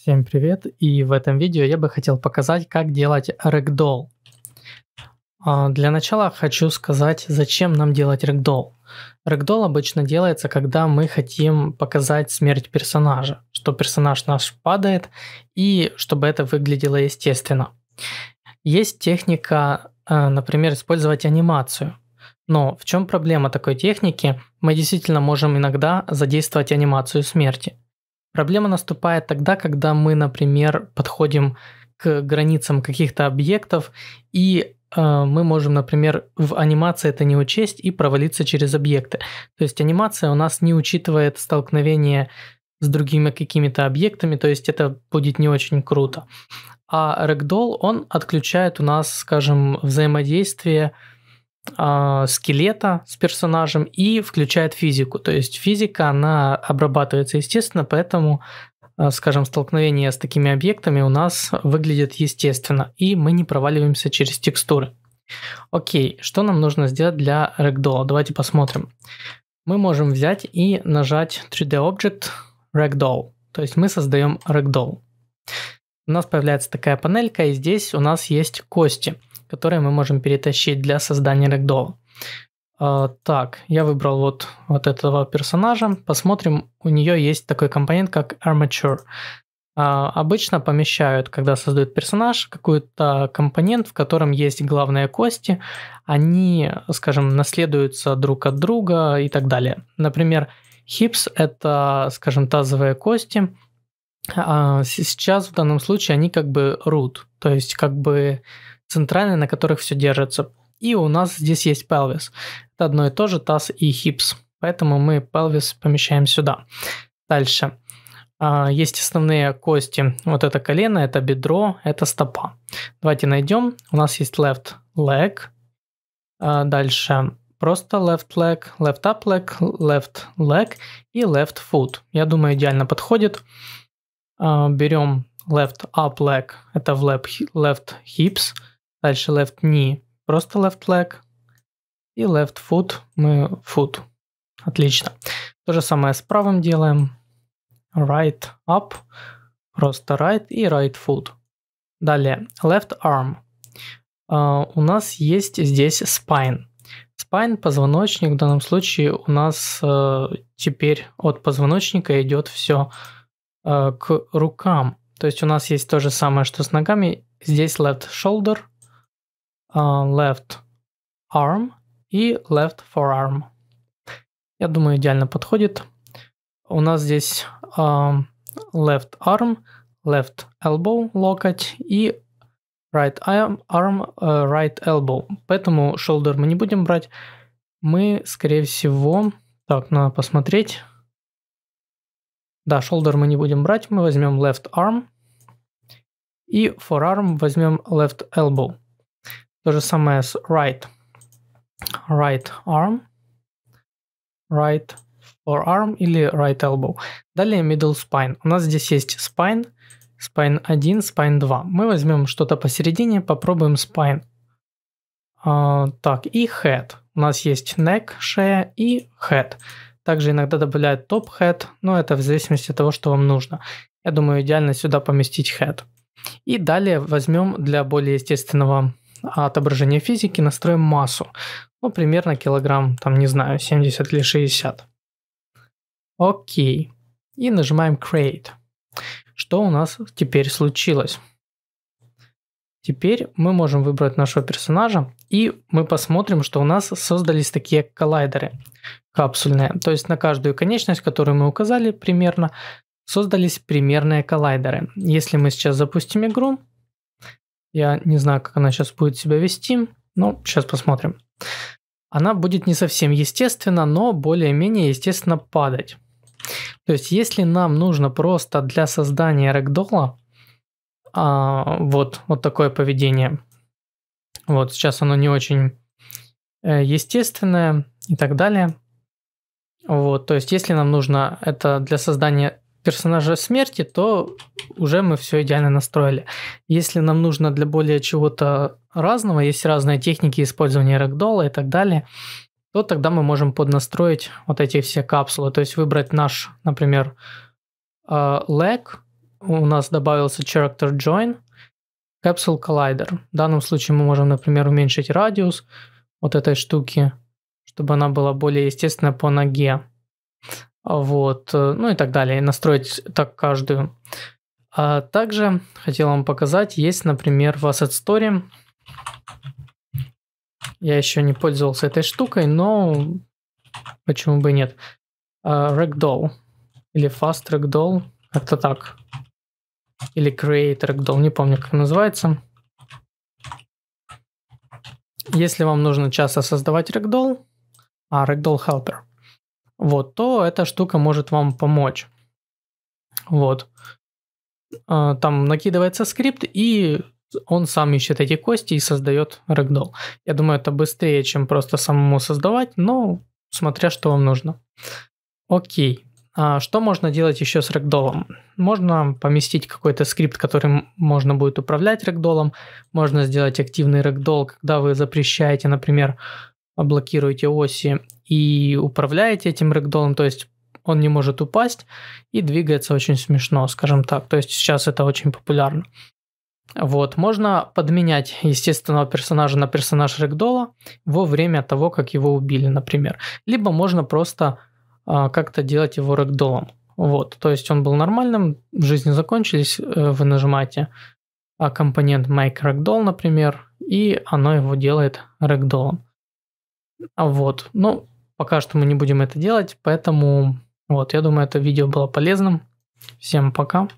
Всем привет! И в этом видео я бы хотел показать, как делать рэгдолл. А, для начала хочу сказать, зачем нам делать рэгдолл. Рэгдолл обычно делается, когда мы хотим показать смерть персонажа, что персонаж наш падает, и чтобы это выглядело естественно. Есть техника, э, например, использовать анимацию. Но в чем проблема такой техники? Мы действительно можем иногда задействовать анимацию смерти – Проблема наступает тогда, когда мы, например, подходим к границам каких-то объектов, и э, мы можем, например, в анимации это не учесть и провалиться через объекты. То есть анимация у нас не учитывает столкновение с другими какими-то объектами, то есть это будет не очень круто. А Ragdoll, он отключает у нас, скажем, взаимодействие э, а, скелета с персонажем и включает физику. То есть физика, она обрабатывается, естественно, поэтому, а, скажем, столкновение с такими объектами у нас выглядит естественно, и мы не проваливаемся через текстуры. Окей, что нам нужно сделать для Ragdoll? Давайте посмотрим. Мы можем взять и нажать 3D Object Ragdoll. То есть мы создаем Ragdoll. У нас появляется такая панелька, и здесь у нас есть кости – которые мы можем перетащить для создания рэгдола. Так, я выбрал вот, вот этого персонажа. Посмотрим, у нее есть такой компонент, как Armature. А, обычно помещают, когда создают персонаж, какой-то компонент, в котором есть главные кости. Они, скажем, наследуются друг от друга и так далее. Например, хипс – это, скажем, тазовые кости. А, сейчас в данном случае они как бы root, то есть как бы центральные, на которых все держится. И у нас здесь есть pelvis. Это одно и то же, таз и хипс. Поэтому мы pelvis помещаем сюда. Дальше. А, есть основные кости. Вот это колено, это бедро, это стопа. Давайте найдем. У нас есть left leg. А, дальше просто left leg, left up leg, left leg и left foot. Я думаю, идеально подходит. А, берем left up leg, это в left hips, Дальше left knee просто left leg. И left foot мы foot. Отлично. То же самое с правым делаем. Right up, просто right и right foot. Далее, left arm. Uh, у нас есть здесь spine. Spine, позвоночник, в данном случае у нас uh, теперь от позвоночника идет все uh, э, к рукам. То есть у нас есть то же самое, что с ногами. Здесь left shoulder – а, left arm и left forearm. Я думаю, идеально подходит. У нас здесь а, left arm, left elbow, локоть и right arm, arm э, right elbow. Поэтому shoulder мы не будем брать. Мы, скорее всего, так, надо посмотреть. Да, shoulder мы не будем брать, мы возьмем left arm. И forearm возьмем left elbow. То же самое с right. Right arm, right forearm или right elbow. Далее middle spine. У нас здесь есть spine, spine 1, spine 2. Мы возьмем что-то посередине, попробуем spine. А, так, и head. У нас есть neck, шея и head. Также иногда добавляют top head, но это в зависимости от того, что вам нужно. Я думаю, идеально сюда поместить head. И далее возьмем для более естественного а отображение физики настроим массу. Ну, примерно килограмм, там, не знаю, 70 или 60. Окей. И нажимаем Create. Что у нас теперь случилось? Теперь мы можем выбрать нашего персонажа, и мы посмотрим, что у нас создались такие коллайдеры капсульные. То есть на каждую конечность, которую мы указали примерно, создались примерные коллайдеры. Если мы сейчас запустим игру, я не знаю, как она сейчас будет себя вести, но сейчас посмотрим. Она будет не совсем естественно, но более-менее естественно падать. То есть, если нам нужно просто для создания рэгдолла а, вот, вот такое поведение, вот сейчас оно не очень э, естественное и так далее, вот, то есть, если нам нужно это для создания персонажа смерти, то уже мы все идеально настроили. Если нам нужно для более чего-то разного, есть разные техники использования рэгдола и так далее, то тогда мы можем поднастроить вот эти все капсулы. То есть выбрать наш, например, lag, э, у нас добавился character join, capsule collider. В данном случае мы можем, например, уменьшить радиус вот этой штуки, чтобы она была более естественная по ноге вот, э, ну и так далее, настроить так каждую. А также хотел вам показать, есть, например, в Asset Store. Я еще не пользовался этой штукой, но почему бы и нет. Uh, Ragdoll или Fast Ragdoll, как-то так. Или Create Ragdoll, не помню, как называется. Если вам нужно часто создавать Ragdoll, а Ragdoll Helper – вот, то эта штука может вам помочь. Вот. А, там накидывается скрипт, и он сам ищет эти кости и создает рэгдол. Я думаю, это быстрее, чем просто самому создавать, но смотря что вам нужно. Окей. А что можно делать еще с рэгдолом? Можно поместить какой-то скрипт, которым можно будет управлять рэгдолом. Можно сделать активный рэгдол, когда вы запрещаете, например, блокируете оси и управляете этим рэгдолом, то есть он не может упасть и двигается очень смешно, скажем так. То есть сейчас это очень популярно. Вот, можно подменять естественного персонажа на персонаж рэгдола во время того, как его убили, например. Либо можно просто а, как-то делать его рэгдолом. Вот, то есть он был нормальным, жизни закончились, э, вы нажимаете а, компонент Make Ragdoll, например, и оно его делает рэгдолом. А вот. Ну, пока что мы не будем это делать, поэтому вот, я думаю, это видео было полезным. Всем пока.